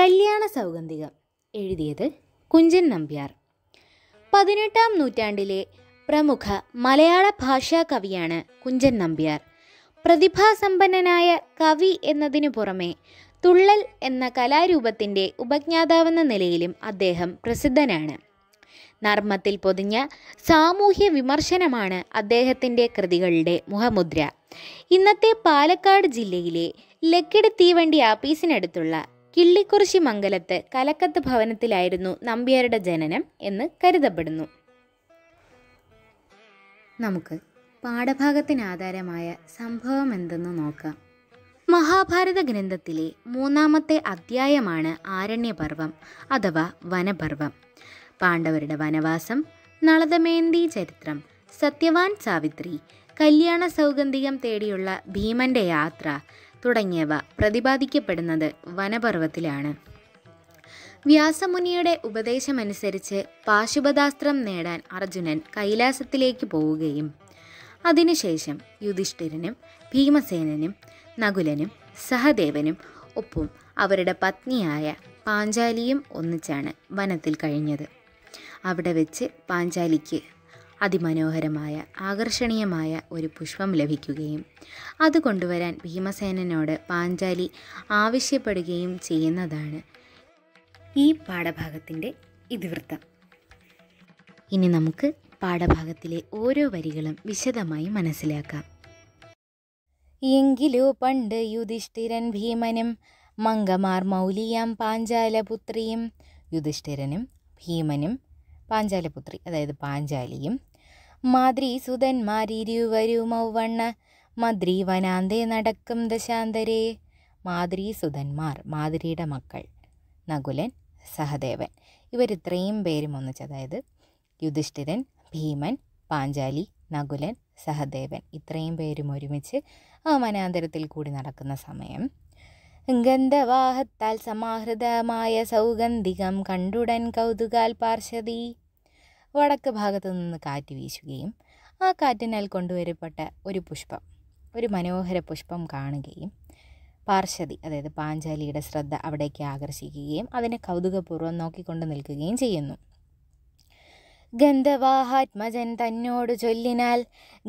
കല്യാണ സൗഗന്ധികം എഴുതിയത് കുഞ്ചൻ നമ്പ്യാർ പതിനെട്ടാം നൂറ്റാണ്ടിലെ പ്രമുഖ മലയാള ഭാഷാ കവിയാണ് കുഞ്ചൻ നമ്പ്യാർ പ്രതിഭാസമ്പന്നനായ കവി എന്നതിനു പുറമെ തുള്ളൽ എന്ന കലാരൂപത്തിൻ്റെ ഉപജ്ഞാതാവെന്ന നിലയിലും അദ്ദേഹം പ്രസിദ്ധനാണ് നർമ്മത്തിൽ പൊതിഞ്ഞ സാമൂഹ്യ വിമർശനമാണ് അദ്ദേഹത്തിൻ്റെ കൃതികളുടെ മുഖമുദ്ര ഇന്നത്തെ പാലക്കാട് ജില്ലയിലെ ലക്കിട് തീവണ്ടി ആപ്പീസിനടുത്തുള്ള കിള്ളിക്കുറിശി മംഗലത്ത് കലക്കത്ത് ഭവനത്തിലായിരുന്നു നമ്പ്യാരുടെ ജനനം എന്ന് കരുതപ്പെടുന്നു നമുക്ക് പാഠഭാഗത്തിന് ആധാരമായ സംഭവം എന്തെന്ന് നോക്കാം മഹാഭാരത ഗ്രന്ഥത്തിലെ മൂന്നാമത്തെ അധ്യായമാണ് ആരണ്യപർവം അഥവാ വനപർവം പാണ്ഡവരുടെ വനവാസം നളദമേന്തി ചരിത്രം സത്യവാൻ സാവിത്രി കല്യാണ സൗഗന്ധികം തേടിയുള്ള ഭീമന്റെ യാത്ര തുടങ്ങിയവ പ്രതിപാദിക്കപ്പെടുന്നത് വനപർവ്വത്തിലാണ് വ്യാസമുനിയുടെ ഉപദേശമനുസരിച്ച് പാശുപതാസ്ത്രം നേടാൻ അർജുനൻ കൈലാസത്തിലേക്ക് പോവുകയും അതിനുശേഷം യുധിഷ്ഠിരനും ഭീമസേനനും നകുലനും സഹദേവനും ഒപ്പം അവരുടെ പത്നിയായ പാഞ്ചാലിയും ഒന്നിച്ചാണ് വനത്തിൽ കഴിഞ്ഞത് അവിടെ വെച്ച് പാഞ്ചാലിക്ക് അതിമനോഹരമായ ആകർഷണീയമായ ഒരു പുഷ്പം ലഭിക്കുകയും അത് കൊണ്ടുവരാൻ ഭീമസേനോട് പാഞ്ചാലി ആവശ്യപ്പെടുകയും ചെയ്യുന്നതാണ് ഈ പാഠഭാഗത്തിൻ്റെ ഇതിവൃത്തം ഇനി നമുക്ക് പാഠഭാഗത്തിലെ ഓരോ വരികളും വിശദമായി മനസ്സിലാക്കാം എങ്കിലോ പണ്ട് യുധിഷ്ഠിരൻ ഭീമനും മങ്കമാർ മൗലിയാം പാഞ്ചാലപുത്രിയും യുധിഷ്ഠിരനും ഭീമനും പാഞ്ചാലപുത്രി അതായത് പാഞ്ചാലിയും മാദ്രീസുതന്മാരിരുവരുമൗവണ്ണ വനാന്തേ നടക്കും ദശാന്തരേ മാദ്രീസുതന്മാർ മാദ്രിയുടെ മക്കൾ നകുലൻ സഹദേവൻ ഇവരിത്രയും പേരും ഒന്നിച്ച് അതായത് യുധിഷ്ഠിരൻ ഭീമൻ പാഞ്ചാലി നകുലൻ സഹദേവൻ ഇത്രയും പേരും ഒരുമിച്ച് ആ വനാന്തരത്തിൽ കൂടി നടക്കുന്ന സമയം ഗന്ധവാഹത്താൽ സമാഹൃതമായ സൗഗന്ധികം കണ്ടുടൻ കൗതുകാൽ പാർശ്വതി വടക്ക് ഭാഗത്തു നിന്ന് കാറ്റ് വീശുകയും ആ കാറ്റിനാൽ കൊണ്ടുവരപ്പെട്ട ഒരു പുഷ്പം ഒരു മനോഹര പുഷ്പം കാണുകയും പാർശ്വതി അതായത് പാഞ്ചാലിയുടെ ശ്രദ്ധ അവിടേക്ക് ആകർഷിക്കുകയും അതിനെ കൗതുകപൂർവ്വം നോക്കിക്കൊണ്ട് നിൽക്കുകയും ചെയ്യുന്നു ഗന്ധവാഹാത്മജൻ തന്നോട് ചൊല്ലിനാൽ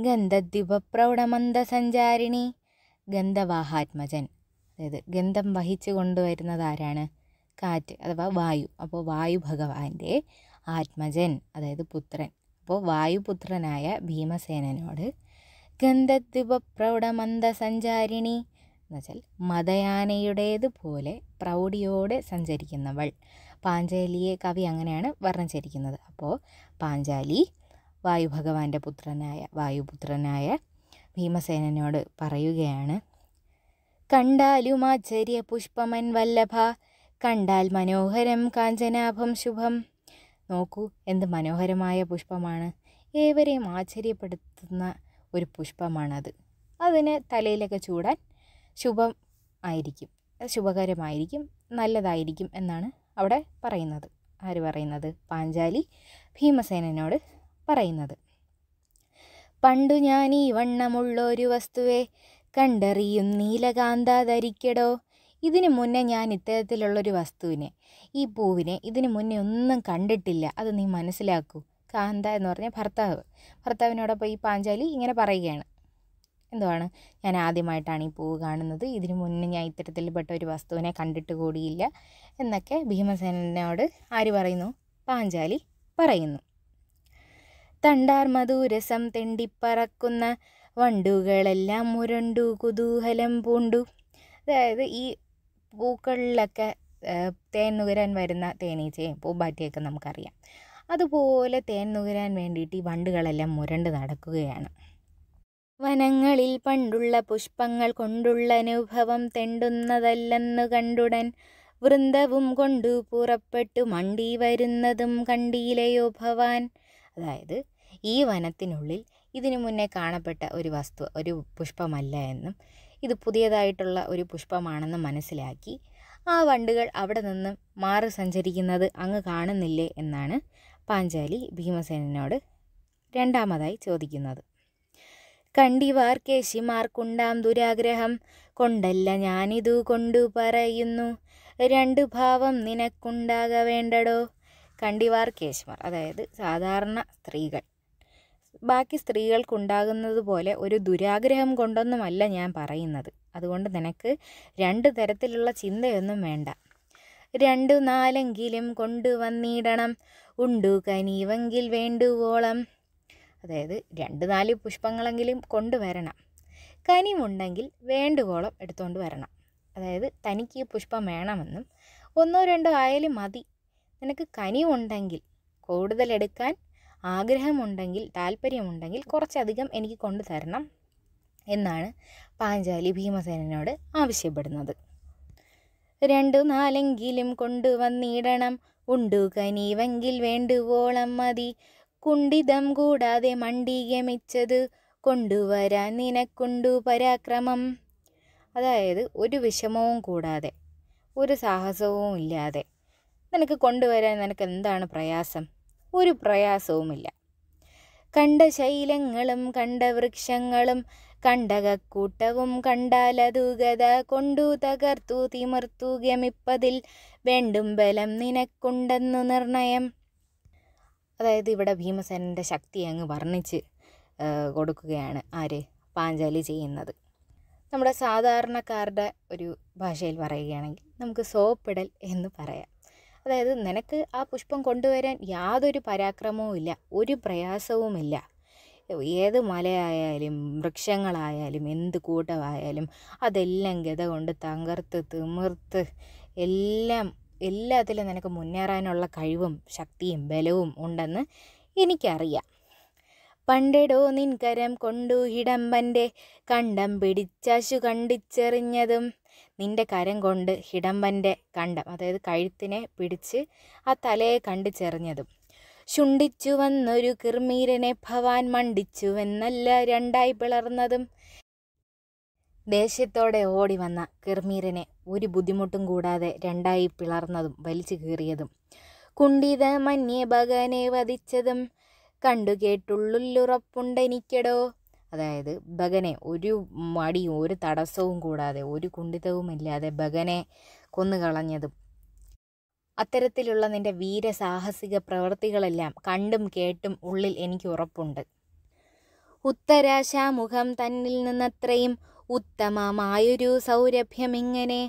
ഗന്ധദ്വീപ പ്രൗഢമന്ദ സഞ്ചാരിണി ഗന്ധവാഹാത്മജൻ അതായത് ഗന്ധം വഹിച്ചു കൊണ്ടുവരുന്നത് ആരാണ് കാറ്റ് അഥവാ വായു അപ്പോൾ വായു ഭഗവാന്റെ ആത്മജൻ അതായത് പുത്രൻ അപ്പോൾ വായുപുത്രനായ ഭീമസേനനോട് ഗന്ധദ്വീപ സഞ്ചാരിണി എന്ന് വെച്ചാൽ മതയാനയുടേതുപോലെ പ്രൗഢിയോടെ സഞ്ചരിക്കുന്നവൾ പാഞ്ചാലിയെ കവി അങ്ങനെയാണ് വർണ്ണിച്ചിരിക്കുന്നത് അപ്പോൾ പാഞ്ചാലി വായുഭഗവാന്റെ പുത്രനായ വായുപുത്രനായ ഭീമസേനനോട് പറയുകയാണ് കണ്ടാലും ആശ്ചര്യ പുഷ്പമൻ വല്ലഭ കണ്ടാൽ മനോഹരം കാഞ്ചനാഭം ശുഭം നോക്കൂ എന്ത് മനോഹരമായ പുഷ്പമാണ് ഏവരെയും ആശ്ചര്യപ്പെടുത്തുന്ന ഒരു പുഷ്പമാണത് അതിന് തലയിലൊക്കെ ചൂടാൻ ശുഭം ആയിരിക്കും ശുഭകരമായിരിക്കും നല്ലതായിരിക്കും എന്നാണ് അവിടെ പറയുന്നത് ആര് പറയുന്നത് പാഞ്ചാലി ഭീമസേനനോട് പറയുന്നത് പണ്ടു ഞാൻ ഈ വണ്ണമുള്ള ഒരു വസ്തുവെ കണ്ടറിയും നീലകാന്ത ധരിക്കടോ ഇതിനു മുന്നേ ഞാൻ ഇത്തരത്തിലുള്ളൊരു വസ്തുവിനെ ഈ പൂവിനെ ഇതിനു മുന്നേ ഒന്നും കണ്ടിട്ടില്ല അത് നീ മനസ്സിലാക്കൂ കാന്ത എന്ന് പറഞ്ഞ ഭർത്താവ് ഭർത്താവിനോടൊപ്പം ഈ പാഞ്ചാലി ഇങ്ങനെ പറയുകയാണ് എന്തുവാണ് ഞാൻ ആദ്യമായിട്ടാണ് ഈ പൂവ് കാണുന്നത് ഇതിനു മുന്നേ ഞാൻ ഇത്തരത്തിൽപ്പെട്ട ഒരു വസ്തുവിനെ കണ്ടിട്ട് കൂടിയില്ല എന്നൊക്കെ ഭീമസേനോട് ആര് പറയുന്നു പാഞ്ചാലി പറയുന്നു തണ്ടാർ മധുരസം തെണ്ടിപ്പറക്കുന്ന വണ്ടുകളെല്ലാം മുരണ്ടു കുതൂഹലം പൂണ്ടു അതായത് ഈ പൂക്കളിലൊക്കെ തേൻ നുകരാൻ വരുന്ന തേനീച്ചയും പൂമ്പാറ്റയൊക്കെ നമുക്കറിയാം അതുപോലെ തേൻ നുകരാൻ വേണ്ടിയിട്ട് ഈ വണ്ടുകളെല്ലാം മുരണ്ട് നടക്കുകയാണ് വനങ്ങളിൽ പണ്ടുള്ള പുഷ്പങ്ങൾ കൊണ്ടുള്ള അനുഭവം തെണ്ടുന്നതല്ലെന്ന് കണ്ടുടൻ വൃന്ദവും കൊണ്ടു പുറപ്പെട്ടു മണ്ടി വരുന്നതും കണ്ടിയിലെയോ ഭവാൻ അതായത് ഈ വനത്തിനുള്ളിൽ ഇതിനു മുന്നേ കാണപ്പെട്ട ഒരു വസ്തു ഒരു പുഷ്പമല്ല എന്നും ഇത് പുതിയതായിട്ടുള്ള ഒരു പുഷ്പമാണെന്ന് മനസ്സിലാക്കി ആ വണ്ടുകൾ അവിടെ നിന്ന് മാറി സഞ്ചരിക്കുന്നത് അങ്ങ് കാണുന്നില്ലേ എന്നാണ് പാഞ്ചാലി ഭീമസേനോട് രണ്ടാമതായി ചോദിക്കുന്നത് കണ്ടിവാർ കേശിമാർക്കുണ്ടാം ദുരാഗ്രഹം കൊണ്ടല്ല ഞാനിതു കൊണ്ടു പറയുന്നു രണ്ട് ഭാവം നിനക്കുണ്ടാക കണ്ടിവാർ കേശിമാർ അതായത് സാധാരണ സ്ത്രീകൾ ബാക്കി സ്ത്രീകൾക്കുണ്ടാകുന്നത് പോലെ ഒരു ദുരാഗ്രഹം കൊണ്ടൊന്നുമല്ല ഞാൻ പറയുന്നത് അതുകൊണ്ട് നിനക്ക് രണ്ട് തരത്തിലുള്ള ചിന്തയൊന്നും വേണ്ട രണ്ടു നാലെങ്കിലും കൊണ്ടുവന്നിടണം ഉണ്ടു കനീവെങ്കിൽ വേണ്ടുവോളം അതായത് രണ്ട് നാല് പുഷ്പങ്ങളെങ്കിലും കൊണ്ടുവരണം കനിവുണ്ടെങ്കിൽ വേണ്ടുവോളം എടുത്തുകൊണ്ട് വരണം അതായത് തനിക്ക് ഈ പുഷ്പം വേണമെന്നും ഒന്നോ രണ്ടോ ആയാലും മതി നിനക്ക് കനിവുണ്ടെങ്കിൽ കൂടുതലെടുക്കാൻ ആഗ്രഹമുണ്ടെങ്കിൽ താല്പര്യമുണ്ടെങ്കിൽ കുറച്ചധികം എനിക്ക് കൊണ്ടു തരണം എന്നാണ് പാഞ്ചാലി ഭീമസേനോട് ആവശ്യപ്പെടുന്നത് രണ്ടു നാലെങ്കിലും കൊണ്ടുവന്നിടണം ഉണ്ടു കനീവെങ്കിൽ വേണ്ടുവോളം മതി കുണ്ടിതം കൂടാതെ മണ്ടീകമിച്ചത് കൊണ്ടുവരാൻ നിനക്കുണ്ടു പരാക്രമം അതായത് ഒരു വിഷമവും കൂടാതെ ഒരു സാഹസവും ഇല്ലാതെ നിനക്ക് കൊണ്ടുവരാൻ നിനക്ക് എന്താണ് പ്രയാസം ഒരു പ്രയാസവുമില്ല കണ്ട ശൈലങ്ങളും കണ്ട വൃക്ഷങ്ങളും കണ്ടകക്കൂട്ടവും കണ്ടാലതു ഗത കൊണ്ടു തകർത്തു തിമർത്തു ഗമിപ്പതിൽ വേണ്ടും ബലം നിനക്കുണ്ടെന്നു നിർണയം അതായത് ഇവിടെ ഭീമസേനൻ്റെ ശക്തി അങ്ങ് വർണ്ണിച്ച് കൊടുക്കുകയാണ് ആര് പാഞ്ചാലി ചെയ്യുന്നത് നമ്മുടെ സാധാരണക്കാരുടെ ഒരു ഭാഷയിൽ പറയുകയാണെങ്കിൽ നമുക്ക് സോപ്പിടൽ എന്ന് പറയാം അതായത് നിനക്ക് ആ പുഷ്പം കൊണ്ടുവരാൻ യാതൊരു പരാക്രമവും ഇല്ല ഒരു പ്രയാസവുമില്ല ഏത് മലയായാലും വൃക്ഷങ്ങളായാലും എന്ത് കൂട്ടമായാലും അതെല്ലാം ഗത കൊണ്ട് തകർത്ത് തിമിർത്ത് എല്ലാം എല്ലാത്തിലും നിനക്ക് മുന്നേറാനുള്ള കഴിവും ശക്തിയും ബലവും ഉണ്ടെന്ന് എനിക്കറിയാം പണ്ടെടോ നിൻകരം കൊണ്ടു ഹിടമ്പൻ്റെ കണ്ടം പിടിച്ചാശു കണ്ടിച്ചെറിഞ്ഞതും നിന്റെ കരം കൊണ്ട് ഹിഡംബൻ്റെ കണ്ടം അതായത് കഴുത്തിനെ പിടിച്ച് ആ തലയെ കണ്ട് ചെറിഞ്ഞതും ശുണ്ടിച്ചു വന്നൊരു കിർമീരനെ ഭവാൻ മണ്ടിച്ചുവെന്നല്ല രണ്ടായി പിളർന്നതും ദേഷ്യത്തോടെ ഓടി വന്ന കിർമീരനെ ഒരു ബുദ്ധിമുട്ടും കൂടാതെ രണ്ടായി പിളർന്നതും വലിച്ചു കീറിയതും കുണ്ടിത മന്യേ ഭഗനെ വധിച്ചതും കണ്ടു കേട്ടുള്ളുറപ്പുണ്ടെനിക്കടോ അതായത് ഭഗനെ ഒരു മടിയും ഒരു തടസ്സവും കൂടാതെ ഒരു കുണ്ടിതവും ഇല്ലാതെ ഭഗനെ കൊന്നുകളഞ്ഞതും അത്തരത്തിലുള്ള നിന്റെ വീരസാഹസിക പ്രവൃത്തികളെല്ലാം കണ്ടും കേട്ടും ഉള്ളിൽ എനിക്ക് ഉറപ്പുണ്ട് ഉത്തരാശാമുഖം തന്നിൽ നിന്നത്രയും ഉത്തമമായൊരു സൗരഭ്യമിങ്ങനെ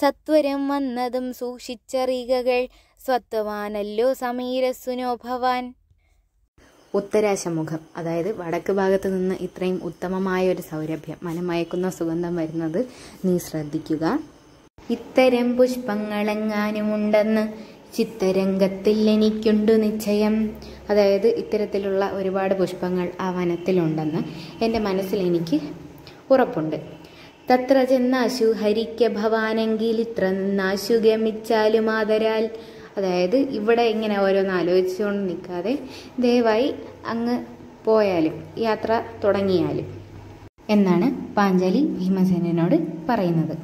സത്വരം വന്നതും സൂക്ഷിച്ചറികകൾ സ്വത്വമാനല്ലോ സമീരസുനോ ഭവാൻ ഉത്തരാശമുഖം അതായത് വടക്ക് ഭാഗത്ത് നിന്ന് ഇത്രയും ഉത്തമമായ ഒരു സൗരഭ്യം മനമയക്കുന്ന സുഗന്ധം വരുന്നത് നീ ശ്രദ്ധിക്കുക ഇത്തരം പുഷ്പങ്ങളെങ്ങാനുമുണ്ടെന്ന് ചിത്തരംഗത്തിൽ എനിക്കുണ്ടു നിശ്ചയം അതായത് ഇത്തരത്തിലുള്ള ഒരുപാട് പുഷ്പങ്ങൾ ആ വനത്തിലുണ്ടെന്ന് എൻ്റെ മനസ്സിൽ എനിക്ക് ഉറപ്പുണ്ട് തത്ര ചെന്നാശു ഹരിക്ക ഭവാനെങ്കിൽ ഇത്ര നാശു ഗമിച്ചാലും ആദരാൽ അതായത് ഇവിടെ ഇങ്ങനെ ഓരോന്ന് ആലോചിച്ചുകൊണ്ട് നിൽക്കാതെ ദയവായി അങ്ങ് പോയാലും യാത്ര തുടങ്ങിയാലും എന്നാണ് പാഞ്ചാലി ഭീമസേനോട് പറയുന്നത്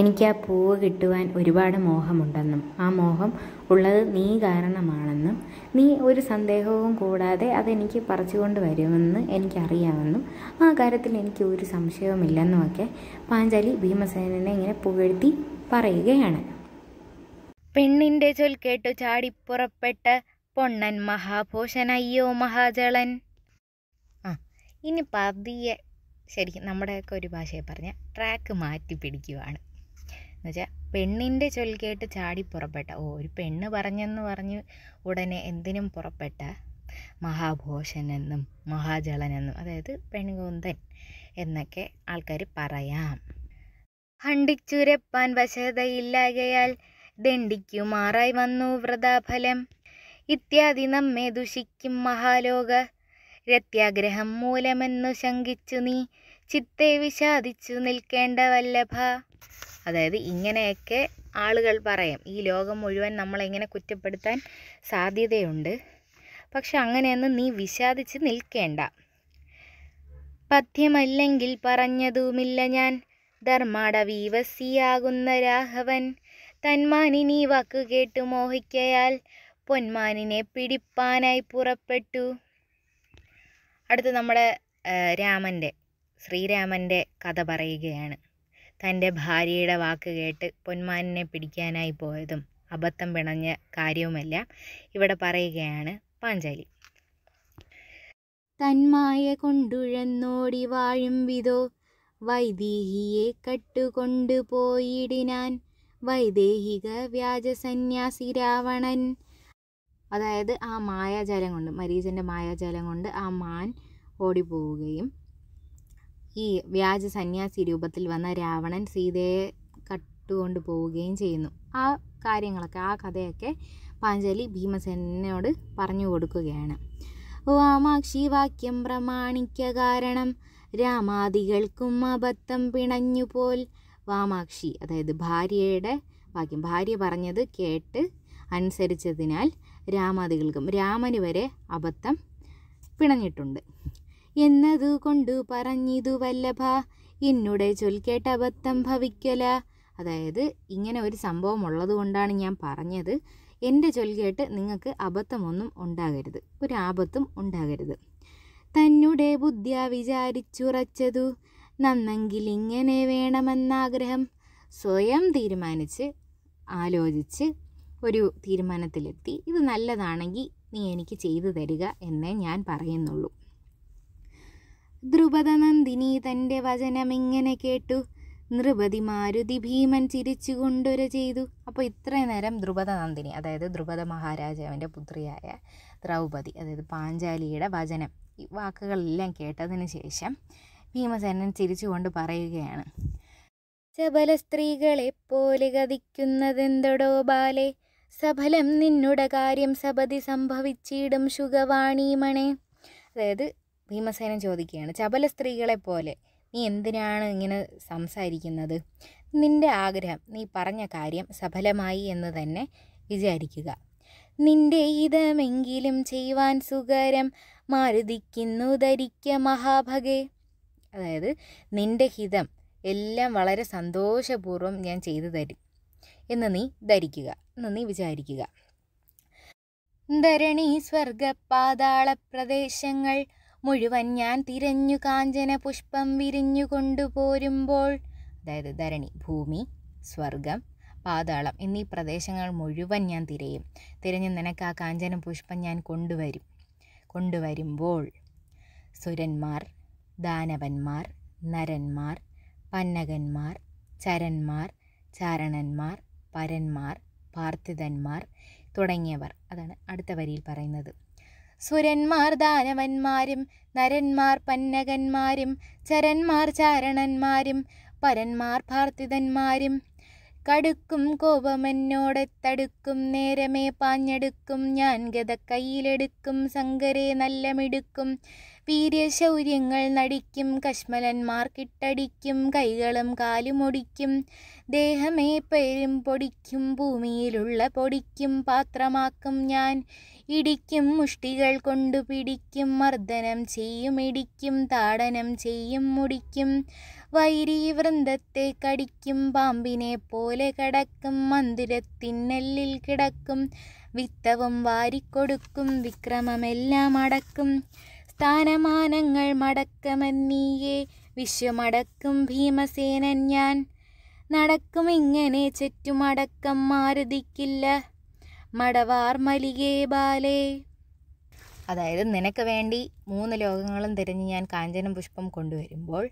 എനിക്ക് ആ പൂവ് കിട്ടുവാൻ ഒരുപാട് മോഹമുണ്ടെന്നും ആ മോഹം ഉള്ളത് നീ കാരണമാണെന്നും നീ ഒരു സന്ദേഹവും കൂടാതെ അതെനിക്ക് പറിച്ചുകൊണ്ട് വരുമെന്ന് എനിക്കറിയാമെന്നും ആ കാര്യത്തിൽ എനിക്ക് ഒരു സംശയവുമില്ലെന്നുമൊക്കെ പാഞ്ചാലി ഭീമസേനനെ ഇങ്ങനെ പുകഴ്ത്തി പറയുകയാണ് പെണ്ണിൻ്റെ ചൊൽ കേട്ടു ചാടിപ്പുറപ്പെട്ട പൊണ്ണൻ അയ്യോ മഹാജളൻ ആ ഇനി പതിയെ ശരിക്കും നമ്മുടെയൊക്കെ ഒരു ഭാഷയെ പറഞ്ഞ ട്രാക്ക് മാറ്റി പിടിക്കുവാണ് എന്നുവെച്ചാൽ പെണ്ണിൻ്റെ ചൊൽ കേട്ട് ചാടി പുറപ്പെട്ട ഓ ഒരു പെണ്ണ് പറഞ്ഞെന്ന് പറഞ്ഞ് ഉടനെ എന്തിനും പുറപ്പെട്ട മഹാഭോഷനെന്നും മഹാജളനെന്നും അതായത് പെൺകുന്തൻ എന്നൊക്കെ ആൾക്കാർ പറയാം ഹണ്ടിച്ചുരപ്പാൻ വശതയില്ലാകയാൽ ദണ്ഡിക്കുമാറായി വന്നു വ്രതാഫലം ഇത്യാദി നമ്മെ ദുഷിക്കും മഹാലോക രത്യാഗ്രഹം മൂലമെന്നു ശങ്കിച്ചു നീ ചിത്തെ വിഷാദിച്ചു നിൽക്കേണ്ട വല്ലഭ അതായത് ഇങ്ങനെയൊക്കെ ആളുകൾ പറയും ഈ ലോകം മുഴുവൻ നമ്മളെങ്ങനെ കുറ്റപ്പെടുത്താൻ സാധ്യതയുണ്ട് പക്ഷെ അങ്ങനെയൊന്നും നീ വിഷാദിച്ച് നിൽക്കേണ്ട പഥ്യമല്ലെങ്കിൽ പറഞ്ഞതുമില്ല ഞാൻ ധർമാട രാഘവൻ തന്മാനിനി കേട്ടു മോഹിക്കയാൽ പൊന്മാനിനെ പിടിപ്പാനായി പുറപ്പെട്ടു അടുത്ത് നമ്മുടെ രാമൻ്റെ ശ്രീരാമൻ്റെ കഥ പറയുകയാണ് തൻ്റെ ഭാര്യയുടെ വാക്ക് കേട്ട് പൊന്മാനിനെ പിടിക്കാനായി പോയതും അബദ്ധം പിണഞ്ഞ കാര്യവുമെല്ലാം ഇവിടെ പറയുകയാണ് പാഞ്ചാലി തന്മായ കൊണ്ടുഴന്നോടി വാഴും വിതോ വൈദീഹിയെ കട്ടുകൊണ്ടു പോയിടിനാൻ വൈദേഹിക വ്യാജസന്യാസി രാവണൻ അതായത് ആ മായാജാലം കൊണ്ട് മരീചൻ്റെ മായാജാലം കൊണ്ട് ആ മാൻ ഓടിപ്പോവുകയും ഈ വ്യാജ സന്യാസി രൂപത്തിൽ വന്ന രാവണൻ സീതയെ കട്ടുകൊണ്ട് പോവുകയും ചെയ്യുന്നു ആ കാര്യങ്ങളൊക്കെ ആ കഥയൊക്കെ പാഞ്ചാലി ഭീമസേനോട് പറഞ്ഞു കൊടുക്കുകയാണ് വാമാക്ഷി വാക്യം പ്രമാണിക്ക കാരണം രാമാദികൾക്കും അബദ്ധം പിണഞ്ഞുപോൽ വാമാക്ഷി അതായത് ഭാര്യയുടെ വാക്യം ഭാര്യ പറഞ്ഞത് കേട്ട് അനുസരിച്ചതിനാൽ രാമാദികൾക്കും രാമന് വരെ അബദ്ധം പിണഞ്ഞിട്ടുണ്ട് കൊണ്ട് പറഞ്ഞിതു വല്ലഭ എന്നുടെ ചൊൽക്കേട്ട അബദ്ധം ഭവിക്കല അതായത് ഇങ്ങനെ ഒരു സംഭവം ഉള്ളതുകൊണ്ടാണ് ഞാൻ പറഞ്ഞത് എൻ്റെ ചൊൽകേട്ട് നിങ്ങൾക്ക് അബദ്ധമൊന്നും ഉണ്ടാകരുത് ഒരു ആപത്തും ഉണ്ടാകരുത് തന്നുടെ ബുദ്ധിയ വിചാരിച്ചുറച്ചതു നന്നെങ്കിൽ ഇങ്ങനെ വേണമെന്നാഗ്രഹം സ്വയം തീരുമാനിച്ച് ആലോചിച്ച് ഒരു തീരുമാനത്തിലെത്തി ഇത് നല്ലതാണെങ്കിൽ നീ എനിക്ക് ചെയ്തു തരിക എന്നേ ഞാൻ പറയുന്നുള്ളൂ ദ്രുപദനന്ദിനി തൻ്റെ ഇങ്ങനെ കേട്ടു നൃപതി മാരുതി ഭീമൻ ചിരിച്ചുകൊണ്ടൊരു ചെയ്തു അപ്പോൾ ഇത്രയും നേരം ദ്രുപദ നന്ദിനി അതായത് ദ്രുപദ മഹാരാജാവിൻ്റെ പുത്രിയായ ദ്രൗപതി അതായത് പാഞ്ചാലിയുടെ വചനം ഈ വാക്കുകളെല്ലാം കേട്ടതിന് ശേഷം ഭീമസേനൻ ചിരിച്ചുകൊണ്ട് പറയുകയാണ് സബല സ്ത്രീകളെ പോലെ ഗതിക്കുന്നതെന്തടോ ബാലെ സഫലം നിന്നുടെ കാര്യം സബതി സംഭവിച്ചിടും ശുഖവാണീമണേ അതായത് ഭീമസേനൻ ചോദിക്കുകയാണ് ചപല സ്ത്രീകളെ പോലെ നീ എന്തിനാണ് ഇങ്ങനെ സംസാരിക്കുന്നത് നിന്റെ ആഗ്രഹം നീ പറഞ്ഞ കാര്യം സഫലമായി എന്ന് തന്നെ വിചാരിക്കുക നിന്റെ ഇതമെങ്കിലും ചെയ്യുവാൻ സുഖരം മാരുതിക്കുന്നു ധരിക്ക മഹാഭഗേ അതായത് നിന്റെ ഹിതം എല്ലാം വളരെ സന്തോഷപൂർവ്വം ഞാൻ ചെയ്തു തരും എന്ന് നീ ധരിക്കുക എന്ന് നീ വിചാരിക്കുക ധരണി സ്വർഗ പാതാള പ്രദേശങ്ങൾ മുഴുവൻ ഞാൻ തിരഞ്ഞു കാഞ്ചന പുഷ്പം വിരിഞ്ഞു കൊണ്ടുപോരുമ്പോൾ അതായത് ധരണി ഭൂമി സ്വർഗം പാതാളം എന്നീ പ്രദേശങ്ങൾ മുഴുവൻ ഞാൻ തിരയും തിരഞ്ഞു നിനക്ക് ആ കാഞ്ചന പുഷ്പം ഞാൻ കൊണ്ടുവരും കൊണ്ടുവരുമ്പോൾ സുരന്മാർ ദാനവന്മാർ നരന്മാർ പന്നകന്മാർ ചരന്മാർ ചാരണന്മാർ പരന്മാർ പാർത്ഥിതന്മാർ തുടങ്ങിയവർ അതാണ് അടുത്ത വരിയിൽ പറയുന്നത് സുരന്മാർ ദാനവന്മാരും നരന്മാർ പന്നകന്മാരും ചരന്മാർ ചാരണന്മാരും പരന്മാർ പാർത്ഥിതന്മാരും കടുക്കും കോപമെന്നോടെ തടുക്കും നേരമേ പാഞ്ഞെടുക്കും ഞാൻ ഗത കയ്യിലെടുക്കും സങ്കരെ നല്ല വീര്യശൗര്യങ്ങൾ നടിക്കും കശ്മലന്മാർ കിട്ടടിക്കും കൈകളും കാലുമൊടിക്കും ദേഹമേ പേരും പൊടിക്കും ഭൂമിയിലുള്ള പൊടിക്കും പാത്രമാക്കും ഞാൻ ഇടിക്കും മുഷ്ടികൾ കൊണ്ടു പിടിക്കും മർദ്ദനം ചെയ്യും ഇടിക്കും താടനം ചെയ്യും മുടിക്കും വൈരി വൃന്ദത്തെ കടിക്കും പാമ്പിനെ പോലെ കടക്കും മന്ദിരത്തിന്നെല്ലിൽ കിടക്കും വിത്തവും വാരിക്കൊടുക്കും വിക്രമമെല്ലാം അടക്കും സ്ഥാനമാനങ്ങൾ മടക്കമന്നീയെ വിശ്വമടക്കും ഭീമസേനൻ ഞാൻ നടക്കും ഇങ്ങനെ ചെറ്റുമടക്കം മാരുതിക്കില്ല മടവാർ മലികേ ബാലേ അതായത് നിനക്ക് വേണ്ടി മൂന്ന് ലോകങ്ങളും തിരഞ്ഞ് ഞാൻ കാഞ്ചനം പുഷ്പം കൊണ്ടുവരുമ്പോൾ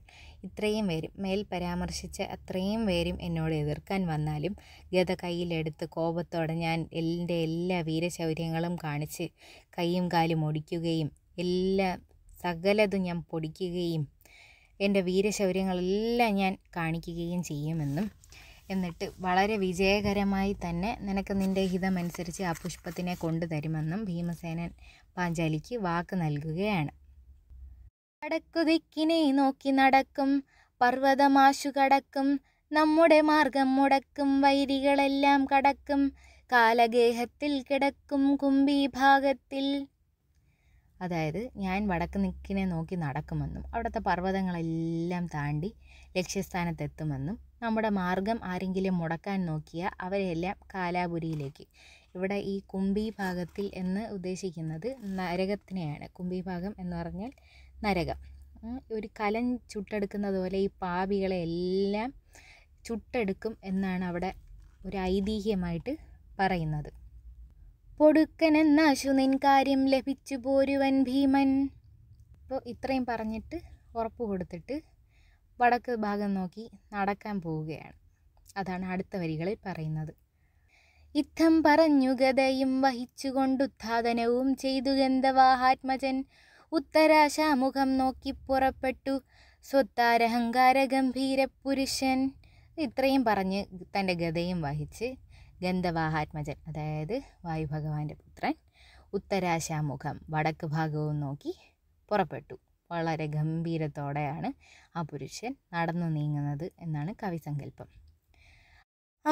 ഇത്രയും പേരും മേൽ പരാമർശിച്ച അത്രയും പേരും എന്നോട് എതിർക്കാൻ വന്നാലും ഗത കയ്യിലെടുത്ത് കോപത്തോടെ ഞാൻ എൻ്റെ എല്ലാ വീരശൗര്യങ്ങളും കാണിച്ച് കൈയും കാലും ഒടിക്കുകയും എല്ലാ സകലതും ഞാൻ പൊടിക്കുകയും എൻ്റെ വീരശൗര്യങ്ങളെല്ലാം ഞാൻ കാണിക്കുകയും ചെയ്യുമെന്നും എന്നിട്ട് വളരെ വിജയകരമായി തന്നെ നിനക്ക് നിൻ്റെ ഹിതമനുസരിച്ച് ആ പുഷ്പത്തിനെ കൊണ്ടുതരുമെന്നും ഭീമസേനൻ പാഞ്ചാലിക്ക് വാക്ക് നൽകുകയാണ് വടക്കുദിക്കിനെ നോക്കി നടക്കും പർവ്വതമാശു കടക്കും നമ്മുടെ മാർഗം മുടക്കും വൈരികളെല്ലാം കടക്കും കാലഗേഹത്തിൽ കിടക്കും കുംഭീഭാഗത്തിൽ അതായത് ഞാൻ വടക്ക് നിക്കിനെ നോക്കി നടക്കുമെന്നും അവിടുത്തെ പർവ്വതങ്ങളെല്ലാം താണ്ടി ലക്ഷ്യസ്ഥാനത്തെത്തുമെന്നും നമ്മുടെ മാർഗം ആരെങ്കിലും മുടക്കാൻ നോക്കിയാൽ അവരെല്ലാം കാലാപുരിയിലേക്ക് ഇവിടെ ഈ കുംഭി ഭാഗത്തിൽ എന്ന് ഉദ്ദേശിക്കുന്നത് നരകത്തിനെയാണ് കുംഭി ഭാഗം എന്ന് പറഞ്ഞാൽ നരകം ഒരു കലം ചുട്ടെടുക്കുന്നത് പോലെ ഈ പാപികളെ എല്ലാം ചുട്ടെടുക്കും എന്നാണ് അവിടെ ഒരു ഐതിഹ്യമായിട്ട് പറയുന്നത് പൊടുക്കനെന്നാശു നിൻ കാര്യം ലഭിച്ചു പോരുവൻ ഭീമൻ അപ്പോൾ ഇത്രയും പറഞ്ഞിട്ട് ഉറപ്പ് കൊടുത്തിട്ട് വടക്ക് ഭാഗം നോക്കി നടക്കാൻ പോവുകയാണ് അതാണ് അടുത്ത വരികളിൽ പറയുന്നത് യുദ്ധം പറഞ്ഞു ഗതയും വഹിച്ചുകൊണ്ടുത്ഥാതനവും ചെയ്തു ഗന്ധവാഹാത്മജൻ ഉത്തരാശാമുഖം നോക്കി പുറപ്പെട്ടു സ്വത്താരഹങ്കാര ഗംഭീര പുരുഷൻ ഇത്രയും പറഞ്ഞ് തൻ്റെ ഗതയും വഹിച്ച് ഗന്ധവാഹാത്മജൻ അതായത് ഭഗവാന്റെ പുത്രൻ ഉത്തരാശാമുഖം വടക്ക് ഭാഗവും നോക്കി പുറപ്പെട്ടു വളരെ ഗംഭീരത്തോടെയാണ് ആ പുരുഷൻ നടന്നു നീങ്ങുന്നത് എന്നാണ് കവിസങ്കല്പം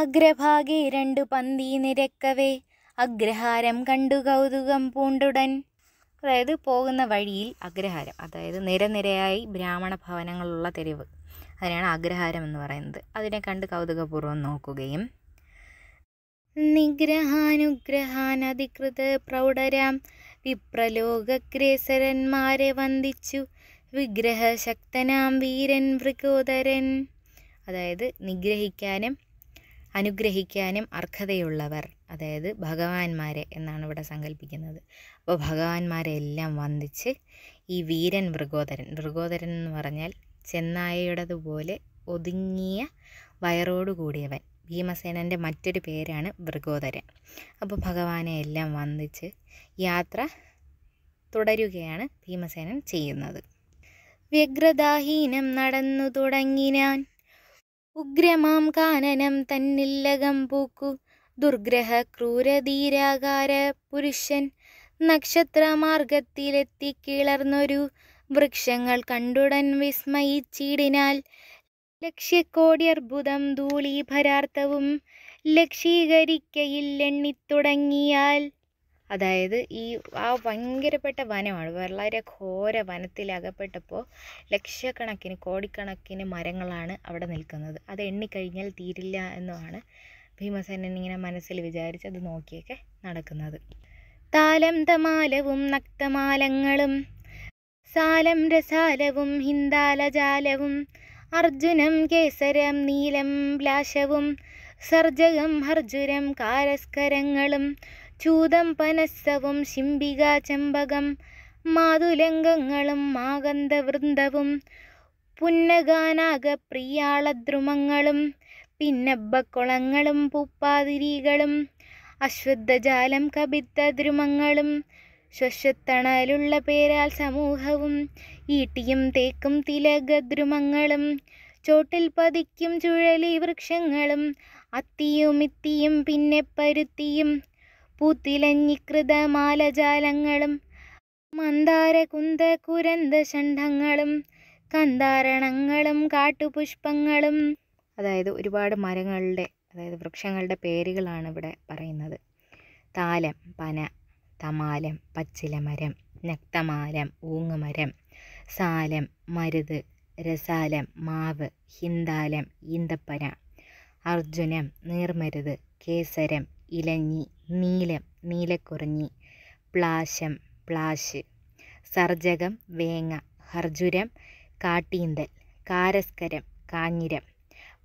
അഗ്രഭാഗെ രണ്ട് പന്തി നിരക്കവേ അഗ്രഹാരം കണ്ടു കൗതുകം പൂണ്ടുടൻ അതായത് പോകുന്ന വഴിയിൽ അഗ്രഹാരം അതായത് നിരനിരയായി ബ്രാഹ്മണ ഭവനങ്ങളുള്ള തെരുവ് അതിനാണ് അഗ്രഹാരം എന്ന് പറയുന്നത് അതിനെ കണ്ട് കൗതുകപൂർവ്വം നോക്കുകയും നിഗ്രഹാനുഗ്രഹാനധികൃത പ്രൗഢരാം വിപ്രലോകഗ്രേസരന്മാരെ വന്ദിച്ചു വിഗ്രഹശക്തനാം വീരൻ മൃഗോദരൻ അതായത് നിഗ്രഹിക്കാനും അനുഗ്രഹിക്കാനും അർഹതയുള്ളവർ അതായത് ഭഗവാന്മാരെ എന്നാണ് ഇവിടെ സങ്കല്പിക്കുന്നത് അപ്പോൾ ഭഗവാന്മാരെ എല്ലാം വന്ദിച്ച് ഈ വീരൻ മൃഗോദരൻ മൃഗോദരൻ എന്ന് പറഞ്ഞാൽ ചെന്നായയുടേതുപോലെ ഒതുങ്ങിയ വയറോട് ഭീമസേനൻ്റെ മറ്റൊരു പേരാണ് ഭൃഗോദരൻ അപ്പോൾ ഭഗവാനെ എല്ലാം വന്ദിച്ച് യാത്ര തുടരുകയാണ് ഭീമസേനൻ ചെയ്യുന്നത് വ്യഗ്രതാഹീനം നടന്നു തുടങ്ങിനാൻ ഉഗ്രമാം കാനനം തന്നില്ലകം പൂക്കു ദുർഗ്രഹ ക്രൂരധീരാകാര പുരുഷൻ നക്ഷത്രമാർഗത്തിലെത്തി കിളർന്നൊരു വൃക്ഷങ്ങൾ കണ്ടുടൻ വിസ്മയിച്ചിടിനാൽ ലക്ഷ്യക്കോടിയർബുദം ധൂളീഭരാർത്ഥവും ലക്ഷീകരിക്കയില്ലെണ്ണിത്തുടങ്ങിയാൽ അതായത് ഈ ആ ഭയങ്കരപ്പെട്ട വനമാണ് വളരെ ഘോര അകപ്പെട്ടപ്പോൾ ലക്ഷക്കണക്കിന് കോടിക്കണക്കിന് മരങ്ങളാണ് അവിടെ നിൽക്കുന്നത് അത് എണ്ണിക്കഴിഞ്ഞാൽ തീരില്ല എന്നുമാണ് ഭീമസേനൻ ഇങ്ങനെ മനസ്സിൽ വിചാരിച്ച് അത് നോക്കിയൊക്കെ നടക്കുന്നത് താലം തമാലവും നക്തമാലങ്ങളും സാലം രസാലവും ഹിന്ദാലജാലവും അർജുനം കേസരം നീലം ലാശവും സർജകം ഹർജുരം കാരസ്കരങ്ങളും ചൂതം പനസ്സവും ശിംബിക ചെമ്പകം മാതുലംഗങ്ങളും മാകന്ധവൃന്ദവും പുന്നഗാനാഗപ്രിയാളദ്രുമങ്ങളും പിന്നബ്ബക്കുളങ്ങളും പൂപ്പാതിരികളും അശ്വദ്ധജാലം കപിത്തദ്രുമങ്ങളും ശ്വശത്തണലുള്ള പേരാൽ സമൂഹവും ഈട്ടിയും തേക്കും തിലകദ്രുമങ്ങളും ചോട്ടിൽ പതിക്കും ചുഴലി വൃക്ഷങ്ങളും അത്തിയും ഇത്തിയും പിന്നെ പരുത്തിയും പൂത്തിലഞ്ഞിക്കൃത മാലജാലങ്ങളും മന്ദാര കുന്ത കുരന്ത ഷണ്ഠങ്ങളും കന്താരണങ്ങളും കാട്ടുപുഷ്പങ്ങളും അതായത് ഒരുപാട് മരങ്ങളുടെ അതായത് വൃക്ഷങ്ങളുടെ പേരുകളാണ് ഇവിടെ പറയുന്നത് താലം പന തമാലം പച്ചിലമരം നക്തമാലം ഊങ്ങുമരം സാലം മരുത് രസാലം മാവ് ഹിന്ദാലം ഈന്തപ്പന അർജുനം നീർമരുത് കേസരം ഇലഞ്ഞി നീലം നീലക്കുറിഞ്ഞി പ്ലാശം പ്ലാശ് സർജകം വേങ്ങ ഹർജുരം കാട്ടീന്തൽ കാരസ്കരം കാഞ്ഞിരം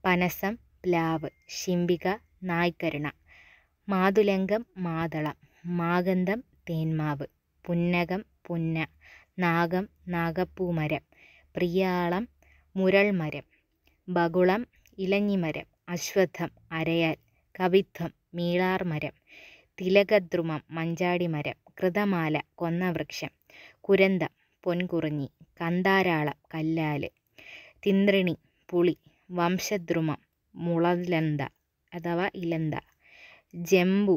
പനസം പ്ലാവ് ശിംബിക നായ്ക്കരുണ മാതുലങ്കം മാതളം മാഗന്ധം തേന്മാവ് പുന്നകം പുന്ന നാഗം നാഗപ്പൂമരം പ്രിയാളം മുരൾമരം ബകുളം ഇലഞ്ഞിമരം അശ്വത്ഥം അരയാൽ കവിത്വം മീളാർമരം തിലകദ്രുമം മഞ്ചാടിമരം കൃതമാല കൊന്നവൃക്ഷം കുരന്തം പൊൻകുറിഞ്ഞി കന്താരാളം കല്ലാല് തിന്ത്രിണി പുളി വംശദ്രുമം മുളലന്ത അഥവാ ഇലന്ത ജംബു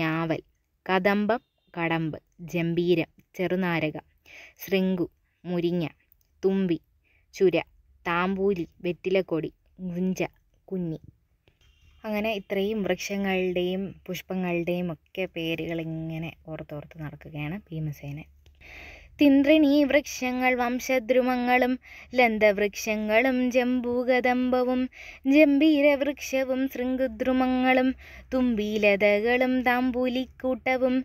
ഞാവൽ കദംബം കടമ്പ് ജംബീരം ചെറുനാരക ശൃംഗു മുരിങ്ങ തുമ്പി ചുര താമ്പൂലി വെറ്റിലക്കൊടി ഗുഞ്ച കുഞ്ഞി അങ്ങനെ ഇത്രയും വൃക്ഷങ്ങളുടെയും പുഷ്പങ്ങളുടെയും ഒക്കെ പേരുകൾ ഇങ്ങനെ ഓർത്തോർത്ത് നടക്കുകയാണ് ഭീമസേന തിന്ത്രിണീ വൃക്ഷങ്ങൾ വംശദ്രുമങ്ങളും ലന്തവൃക്ഷങ്ങളും ജംബൂകദമ്പവും ജംബീരവൃക്ഷവും ശൃംഗുദ്രുമങ്ങളും തുമ്പീലതകളും താമ്പൂലിക്കൂട്ടവും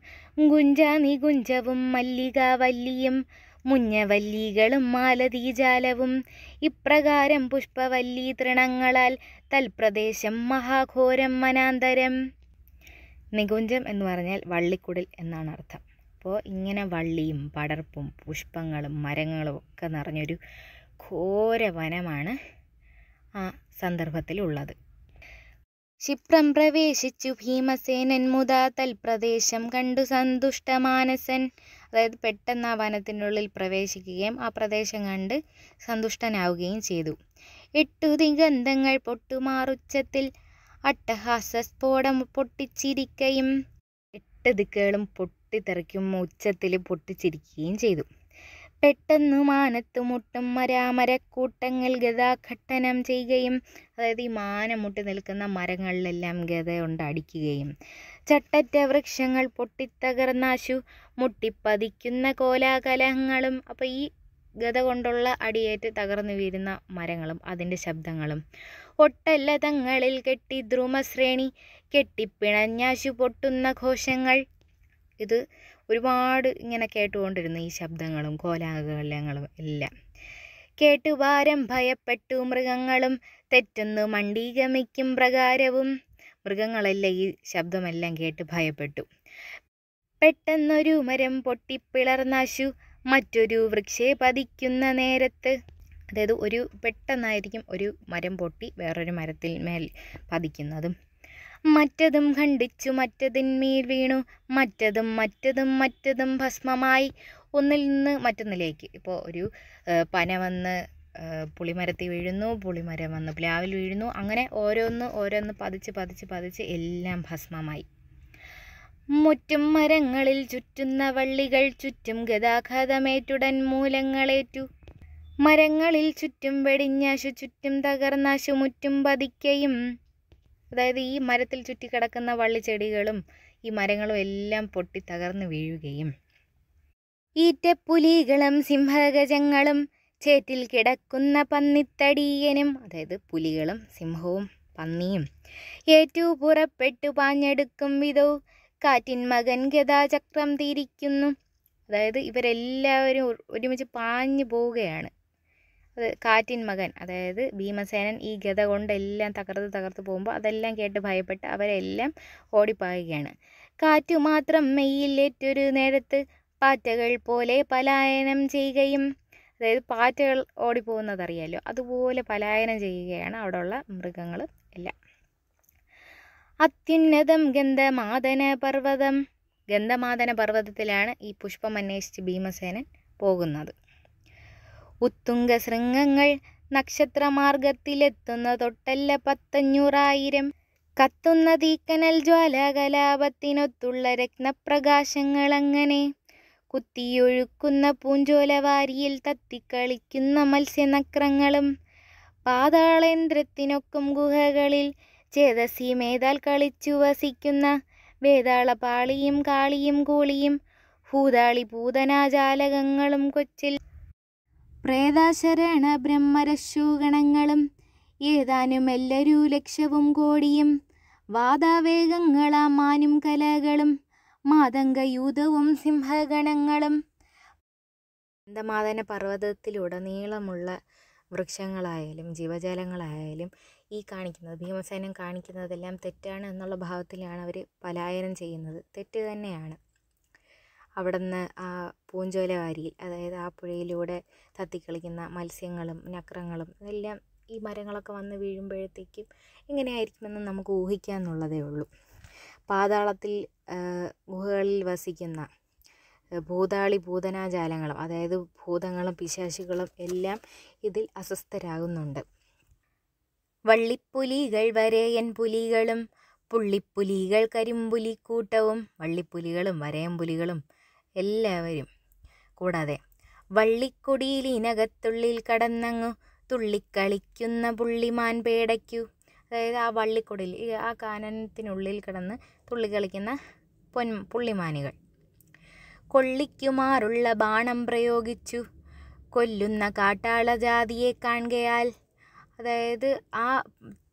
ഗുഞ്ചാനികുഞ്ചവും മല്ലികാവല്ലിയും മുഞ്ഞവല്ലികളും മാലതീജാലവും ഇപ്രകാരം പുഷ്പവല്ലി തൃണങ്ങളാൽ തൽപ്രദേശം മഹാഘോരം മനാന്തരം നികുഞ്ചം എന്ന് പറഞ്ഞാൽ വള്ളിക്കുടിൽ എന്നാണ് അർത്ഥം അപ്പോൾ ഇങ്ങനെ വള്ളിയും പടർപ്പും പുഷ്പങ്ങളും മരങ്ങളും ഒക്കെ നിറഞ്ഞൊരു ഘോര വനമാണ് ആ സന്ദർഭത്തിലുള്ളത് ക്ഷിപ്രം പ്രവേശിച്ചു ഭീമസേനൻ മുതാ തൽപ്രദേശം കണ്ടു സന്തുഷ്ട മാനസൻ അതായത് പെട്ടെന്ന് ആ വനത്തിനുള്ളിൽ പ്രവേശിക്കുകയും ആ പ്രദേശം കണ്ട് സന്തുഷ്ടനാവുകയും ചെയ്തു എട്ടു ദിഗന്ധങ്ങൾ പൊട്ടുമാറുച്ചത്തിൽ അട്ടഹാസ സ്ഫോടം പൊട്ടിച്ചിരിക്കയും എട്ട് ദിക്കുകളും പൊട്ടി പൊട്ടിത്തെറിക്കും ഉച്ചത്തിൽ പൊട്ടിച്ചിരിക്കുകയും ചെയ്തു പെട്ടെന്ന് മാനത്ത് മുട്ടും മരാമരക്കൂട്ടങ്ങൾ ഗതാഘട്ടനം ചെയ്യുകയും അതായത് ഈ മാനം മുട്ടി നിൽക്കുന്ന മരങ്ങളിലെല്ലാം ഗത കൊണ്ട് ചട്ടറ്റ വൃക്ഷങ്ങൾ പൊട്ടിത്തകർന്ന അശു മുട്ടിപ്പതിക്കുന്ന കോലാകലങ്ങളും അപ്പോൾ ഈ ഗത കൊണ്ടുള്ള അടിയേറ്റ് തകർന്നു വീരുന്ന മരങ്ങളും അതിൻ്റെ ശബ്ദങ്ങളും ഒട്ടല്ല തങ്ങളിൽ കെട്ടി ദ്രുമശ്രേണി കെട്ടിപ്പിണഞ്ഞാശു പൊട്ടുന്ന ഘോഷങ്ങൾ ഇത് ഒരുപാട് ഇങ്ങനെ കേട്ടുകൊണ്ടിരുന്നു ഈ ശബ്ദങ്ങളും കോലാഹലങ്ങളും എല്ലാം കേട്ടു വാരം ഭയപ്പെട്ടു മൃഗങ്ങളും തെറ്റെന്ന് മണ്ടീകമിക്കും പ്രകാരവും മൃഗങ്ങളെല്ലാം ഈ ശബ്ദമെല്ലാം കേട്ട് ഭയപ്പെട്ടു പെട്ടെന്നൊരു മരം പൊട്ടിപ്പിളർന്നാശു മറ്റൊരു വൃക്ഷേ പതിക്കുന്ന നേരത്ത് അതായത് ഒരു പെട്ടെന്നായിരിക്കും ഒരു മരം പൊട്ടി വേറൊരു മരത്തിൽ മേൽ പതിക്കുന്നതും മറ്റതും ഖണ്ഡിച്ചു മറ്റതിന്മേൽ വീണു മറ്റതും മറ്റതും മറ്റതും ഭസ്മമായി ഒന്നിൽ നിന്ന് മറ്റൊന്നിലേക്ക് ഇപ്പോൾ ഒരു പന വന്ന് പുളിമരത്തിൽ വീഴുന്നു പുളിമരം വന്ന് പ്ലാവിൽ വീഴുന്നു അങ്ങനെ ഓരോന്ന് ഓരോന്ന് പതിച്ച് പതിച്ച് പതിച്ച് എല്ലാം ഭസ്മമായി മുറ്റും മരങ്ങളിൽ ചുറ്റുന്ന വള്ളികൾ ചുറ്റും ഗതാഗതമേറ്റുടൻ മൂലങ്ങളേറ്റു മരങ്ങളിൽ ചുറ്റും വെടിഞ്ഞാശു ചുറ്റും തകർന്നാശു മുറ്റും പതിക്കയും അതായത് ഈ മരത്തിൽ ചുറ്റിക്കിടക്കുന്ന വള്ളിച്ചെടികളും ഈ മരങ്ങളും എല്ലാം പൊട്ടി തകർന്നു വീഴുകയും ഈറ്റപ്പുലികളും സിംഹഗജങ്ങളും ചേറ്റിൽ കിടക്കുന്ന പന്നിത്തടിയനും അതായത് പുലികളും സിംഹവും പന്നിയും ഏറ്റു പുറപ്പെട്ടു പാഞ്ഞെടുക്കും വിധവും കാറ്റിൻ മകൻ ഗതാചക്രം തിരിക്കുന്നു അതായത് ഇവരെല്ലാവരും ഒരുമിച്ച് പാഞ്ഞു പോവുകയാണ് അത് കാറ്റിൻ മകൻ അതായത് ഭീമസേനൻ ഈ ഗത കൊണ്ടെല്ലാം തകർത്ത് തകർത്ത് പോകുമ്പോൾ അതെല്ലാം കേട്ട് ഭയപ്പെട്ട് അവരെല്ലാം ഓടിപ്പായുകയാണ് കാറ്റു മാത്രം മെയ്യിലേറ്റൊരു നേരത്ത് പാറ്റകൾ പോലെ പലായനം ചെയ്യുകയും അതായത് പാറ്റകൾ ഓടിപ്പോകുന്നതറിയാലോ അതുപോലെ പലായനം ചെയ്യുകയാണ് അവിടെയുള്ള മൃഗങ്ങൾ എല്ലാം അത്യുന്നതം ഗന്ധമാദന പർവ്വതം ഗന്ധമാദന പർവ്വതത്തിലാണ് ഈ പുഷ്പം അന്വേഷിച്ച് ഭീമസേനൻ പോകുന്നത് ശൃംഗങ്ങൾ നക്ഷത്രമാർഗത്തിലെത്തുന്ന തൊട്ടല്ല പത്തഞ്ഞൂറായിരം കത്തുന്ന തീക്കനൽ ജ്വാലാകലാപത്തിനൊത്തുള്ള രത്നപ്രകാശങ്ങളങ്ങനെ കുത്തിയൊഴുക്കുന്ന പൂഞ്ചോലവാരിയിൽ തത്തിക്കളിക്കുന്ന മത്സ്യനക്രങ്ങളും പാതാളേന്ദ്രത്തിനൊക്കും ഗുഹകളിൽ ചേതസി മേതാൽ കളിച്ചു വസിക്കുന്ന പാളിയും കാളിയും കൂളിയും ഭൂതാളി ഭൂതനാജാലകങ്ങളും കൊച്ചിൽ പ്രേതാശരണ ബ്രഹ്മരശൂഗണങ്ങളും ഏതാനും എല്ലരൂ ലക്ഷവും കോടിയും വാതാവേഗങ്ങളാമാനും കലകളും മാതംഗയൂതവും സിംഹഗണങ്ങളും അന്തമാതന പർവ്വതത്തിലുടനീളമുള്ള വൃക്ഷങ്ങളായാലും ജീവജാലങ്ങളായാലും ഈ കാണിക്കുന്നത് ഭീമസേനം കാണിക്കുന്നതെല്ലാം തെറ്റാണ് എന്നുള്ള ഭാവത്തിലാണ് അവർ പലായനം ചെയ്യുന്നത് തെറ്റ് തന്നെയാണ് അവിടെ നിന്ന് ആ പൂഞ്ചോല വാരിയിൽ അതായത് ആ പുഴയിലൂടെ തത്തിക്കളിക്കുന്ന മത്സ്യങ്ങളും നക്രങ്ങളും ഇതെല്ലാം ഈ മരങ്ങളൊക്കെ വന്ന് വീഴുമ്പോഴത്തേക്കും എങ്ങനെയായിരിക്കുമെന്ന് നമുക്ക് ഊഹിക്കാന്നുള്ളതേ ഉള്ളൂ പാതാളത്തിൽ ഗുഹകളിൽ വസിക്കുന്ന ഭൂതാളി ഭൂതനാജാലങ്ങളും അതായത് ഭൂതങ്ങളും പിശാശികളും എല്ലാം ഇതിൽ അസ്വസ്ഥരാകുന്നുണ്ട് വള്ളിപ്പുലികൾ വരേയൻ പുലികളും പുള്ളിപ്പുലികൾ കരിമ്പുലിക്കൂട്ടവും വള്ളിപ്പുലികളും വരയൻ പുലികളും എല്ലാവരും കൂടാതെ വള്ളിക്കൊടിയിലിനകത്തുള്ളിൽ കടന്നങ്ങു തുള്ളിക്കളിക്കുന്ന പുള്ളിമാൻ പേടയ്ക്കു അതായത് ആ വള്ളിക്കൊടിയിൽ ആ കാനനത്തിനുള്ളിൽ കിടന്ന് തുള്ളിക്കളിക്കുന്ന പൊൻ പുള്ളിമാനുകൾ കൊള്ളിക്കുമാറുള്ള ബാണം പ്രയോഗിച്ചു കൊല്ലുന്ന കാട്ടാള ജാതിയെ കാണുകയാൽ അതായത് ആ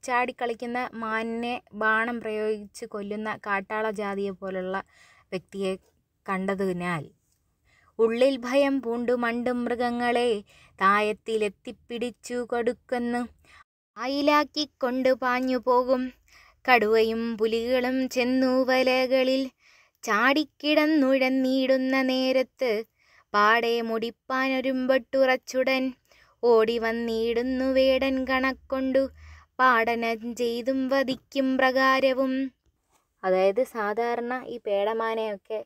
ചാടിക്കളിക്കുന്ന മാനിനെ ബാണം പ്രയോഗിച്ച് കൊല്ലുന്ന കാട്ടാള ജാതിയെ പോലുള്ള വ്യക്തിയെ കണ്ടതിനാൽ ഉള്ളിൽ ഭയം പൂണ്ടു മണ്ടും മൃഗങ്ങളെ തായത്തിലെത്തിപ്പിടിച്ചു കൊടുക്കുന്നു അയിലാക്കിക്കൊണ്ടു പാഞ്ഞു പോകും കടുവയും പുലികളും ചെന്നു വലകളിൽ ചാടിക്കിടന്നുഴന്നീടുന്ന നേരത്ത് പാടെ മുടിപ്പാനൊരുമ്പട്ടുറച്ചുടൻ ഓടി വന്നിടുന്നു വേടൻ കണക്കൊണ്ടു പാടനം ചെയ്തും വധിക്കും പ്രകാരവും അതായത് സാധാരണ ഈ പേടമാനയൊക്കെ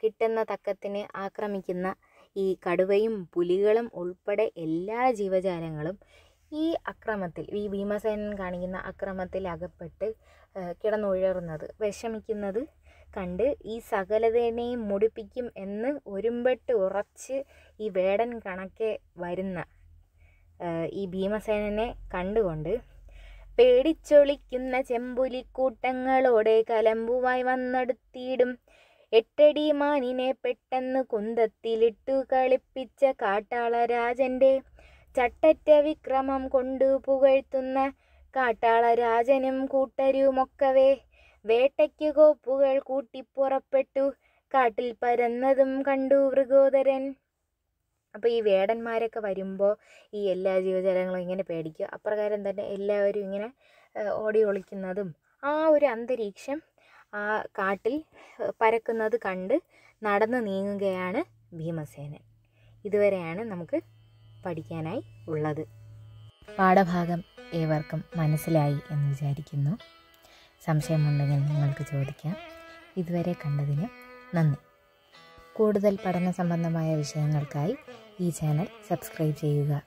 കിട്ടുന്ന തക്കത്തിന് ആക്രമിക്കുന്ന ഈ കടുവയും പുലികളും ഉൾപ്പെടെ എല്ലാ ജീവജാലങ്ങളും ഈ അക്രമത്തിൽ ഈ ഭീമസേനൻ കാണിക്കുന്ന അക്രമത്തിൽ അകപ്പെട്ട് കിടന്നുഴറുന്നത് വിഷമിക്കുന്നത് കണ്ട് ഈ സകലതേനെയും മുടിപ്പിക്കും എന്ന് ഒരുമ്പെട്ട് ഉറച്ച് ഈ വേടൻ കണക്കെ വരുന്ന ഈ ഭീമസേനനെ കണ്ടുകൊണ്ട് പേടിച്ചൊളിക്കുന്ന ചെമ്പുലിക്കൂട്ടങ്ങളോടെ കലമ്പുമായി വന്നടുത്തിയിടും എട്ടടി മാനിനെ പെട്ടെന്ന് കുന്തത്തിലിട്ടു കളിപ്പിച്ച കാട്ടാളരാജൻ്റെ ചട്ടറ്റ വിക്രമം കൊണ്ടു പുകഴ്ത്തുന്ന കാട്ടാളരാജനും കൂട്ടരുമൊക്കവേ വേട്ടയ്ക്ക് കോപ്പുകൾ കൂട്ടിപ്പുറപ്പെട്ടു കാട്ടിൽ പരന്നതും കണ്ടു മൃഗോദരൻ അപ്പോൾ ഈ വേടന്മാരൊക്കെ വരുമ്പോൾ ഈ എല്ലാ ജീവജാലങ്ങളും ഇങ്ങനെ പേടിക്കും അപ്രകാരം തന്നെ എല്ലാവരും ഇങ്ങനെ ഓടി ഒളിക്കുന്നതും ആ ഒരു അന്തരീക്ഷം ആ കാട്ടിൽ പരക്കുന്നത് കണ്ട് നടന്നു നീങ്ങുകയാണ് ഭീമസേനൻ ഇതുവരെയാണ് നമുക്ക് പഠിക്കാനായി ഉള്ളത് പാഠഭാഗം ഏവർക്കും മനസ്സിലായി എന്ന് വിചാരിക്കുന്നു സംശയമുണ്ടെങ്കിൽ നിങ്ങൾക്ക് ചോദിക്കാം ഇതുവരെ കണ്ടതിന് നന്ദി കൂടുതൽ പഠന സംബന്ധമായ വിഷയങ്ങൾക്കായി ഈ ചാനൽ സബ്സ്ക്രൈബ് ചെയ്യുക